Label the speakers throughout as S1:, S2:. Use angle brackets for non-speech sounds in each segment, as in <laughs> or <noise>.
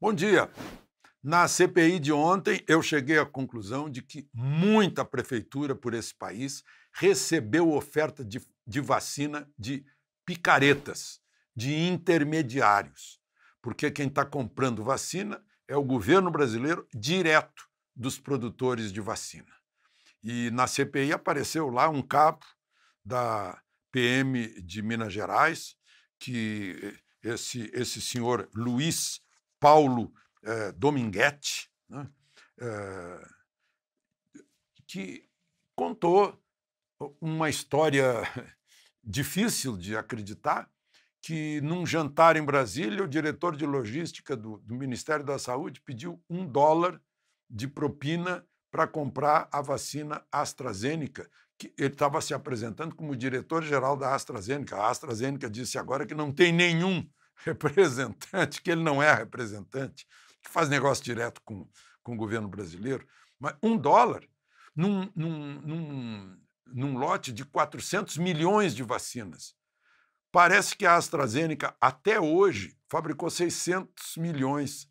S1: Bom dia. Na CPI de ontem, eu cheguei à conclusão de que muita prefeitura por esse país recebeu oferta de, de vacina de picaretas, de intermediários. Porque quem está comprando vacina é o governo brasileiro direto dos produtores de vacina. E na CPI apareceu lá um cabo da PM de Minas Gerais, que esse, esse senhor Luiz Paulo eh, Dominguete, né, eh, que contou uma história <laughs> difícil de acreditar, que num jantar em Brasília, o diretor de logística do, do Ministério da Saúde pediu um dólar de propina para comprar a vacina AstraZeneca, ele estava se apresentando como diretor-geral da AstraZeneca. A AstraZeneca disse agora que não tem nenhum <laughs> representante, que ele não é representante, que faz negócio direto com, com o governo brasileiro. Mas um dólar num, num, num, num lote de 400 milhões de vacinas. Parece que a AstraZeneca, até hoje, fabricou 600 milhões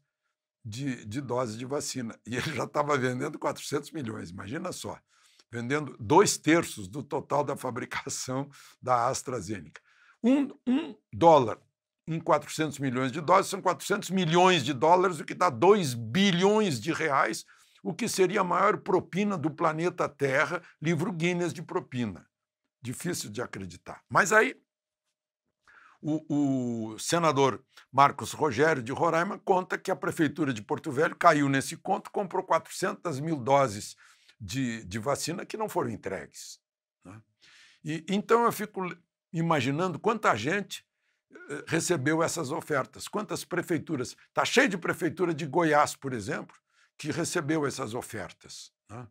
S1: de, de doses de vacina. E ele já estava vendendo 400 milhões, imagina só vendendo dois terços do total da fabricação <laughs> da AstraZeneca. Um, um dólar em 400 milhões de doses são 400 milhões de dólares, o que dá 2 bilhões de reais, o que seria a maior propina do planeta Terra, livro Guinness de propina. Difícil de acreditar. Mas aí o, o, senador Marcos Rogério de Roraima conta que a prefeitura de Porto Velho caiu nesse conto, comprou 400 mil doses de, de vacina que não foram entregues. Né? E, então eu fico imaginando quanta gente eh, recebeu essas ofertas, quantas prefeituras. Está cheio de prefeitura de Goiás, por exemplo, que recebeu essas ofertas. Né?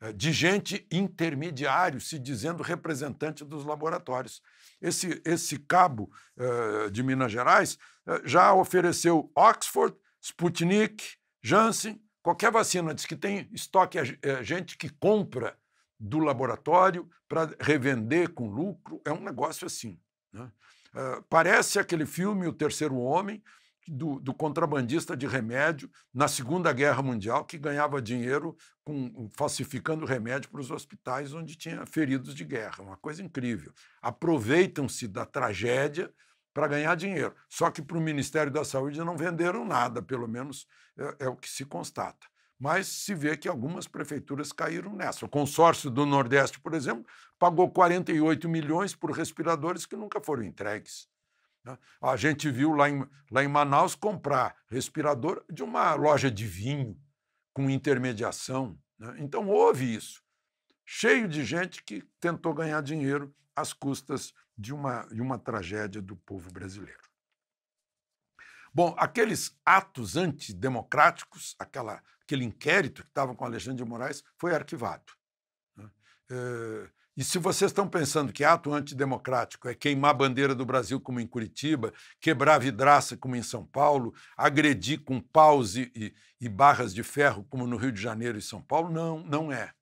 S1: Eh, de gente intermediário se dizendo representante dos laboratórios. Esse, esse cabo uh, de Minas Gerais uh, já ofereceu Oxford, Sputnik, Janssen, Qualquer vacina diz que tem estoque, é, é gente que compra do laboratório para revender com lucro, é um negócio assim. Né? Uh, parece aquele filme O Terceiro Homem, do, do, contrabandista de remédio na Segunda Guerra Mundial, que ganhava dinheiro com, falsificando remédio para os hospitais onde tinha feridos de guerra. Uma coisa incrível. Aproveitam-se da tragédia para ganhar dinheiro. Só que para o Ministério da Saúde não venderam nada, pelo menos é, é, o que se constata. Mas se vê que algumas prefeituras caíram nessa. O consórcio do Nordeste, por exemplo, pagou 48 milhões por respiradores que nunca foram entregues. Né? A gente viu lá em, lá em Manaus comprar respirador de uma loja de vinho, com intermediação. Né? Então houve isso. Cheio de gente que tentou ganhar dinheiro às custas de uma, de uma tragédia do povo brasileiro. Bom, aqueles atos antidemocráticos, aquela, aquele inquérito que estava com Alexandre de Moraes, foi arquivado. Né? Eh, e se vocês estão pensando que ato antidemocrático é queimar a bandeira do Brasil como em Curitiba, quebrar vidraça como em São Paulo, agredir com paus e, e, e barras de ferro como no Rio de Janeiro e São Paulo, não, não é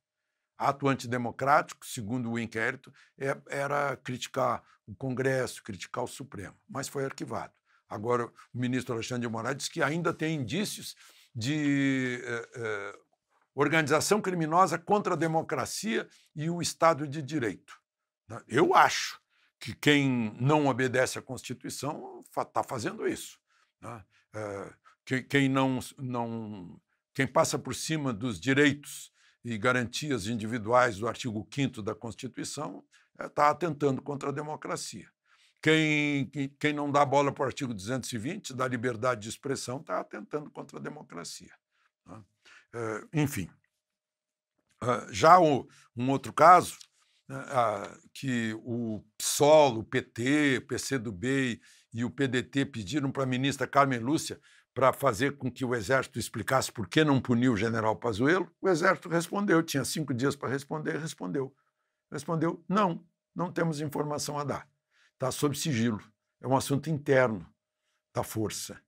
S1: ato antidemocrático, segundo o inquérito, é, era criticar o Congresso, criticar o Supremo, mas foi arquivado. Agora, o ministro Alexandre de Moraes diz que ainda tem indícios de eh, eh, organização criminosa contra a democracia e o Estado de Direito. Eu acho que quem não obedece à Constituição está fazendo isso. Né? Eh, quem, não, não, quem passa por cima dos direitos e garantias individuais do artigo 5 da Constituição está eh, atentando contra a democracia. Quem, quem não dá bola para o artigo 220 da liberdade de expressão está atentando contra a democracia. Tá? Eh, enfim, eh, já um outro caso, né, que o PSOL, o PT, PCdoB e o PDT pediram para a ministra Carmen Lúcia para fazer com que o Exército explicasse por que não puniu o general Pazuello, o Exército respondeu, tinha cinco dias para responder, respondeu. Respondeu, não, não temos informação a dar. Está sob sigilo. É um assunto interno da força.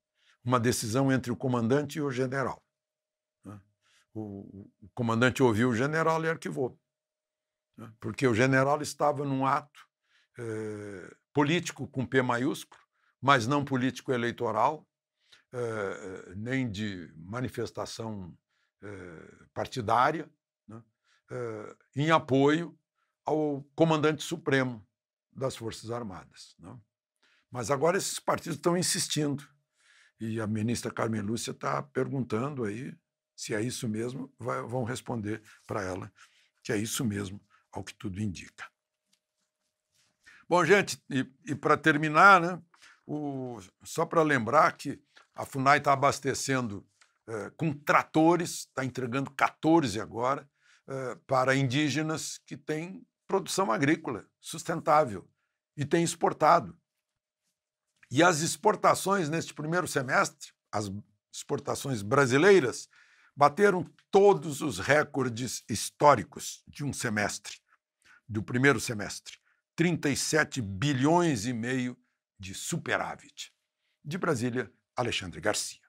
S1: Uma decisão entre o comandante e o general. Né? O, comandante ouviu o general e arquivou. Né? Porque o general estava num ato eh, político com P maiúsculo, mas não político eleitoral, eh, nem de manifestação eh, partidária, né? Eh, em apoio ao comandante supremo das Forças Armadas. Né? Mas agora esses partidos estão insistindo. E a ministra Carmen Lúcia está perguntando aí se é isso mesmo, vai, vão responder para ela que é isso mesmo, ao que tudo indica. Bom, gente, e, e para terminar, né, o, só para lembrar que a FUNAI está abastecendo eh, com tratores, está entregando 14 agora, eh, para indígenas que têm produção agrícola sustentável e têm exportado. E as exportações neste primeiro semestre, as exportações brasileiras, bateram todos os recordes históricos de um semestre, do primeiro semestre. 37 bilhões e meio de superávit. De Brasília, Alexandre Garcia.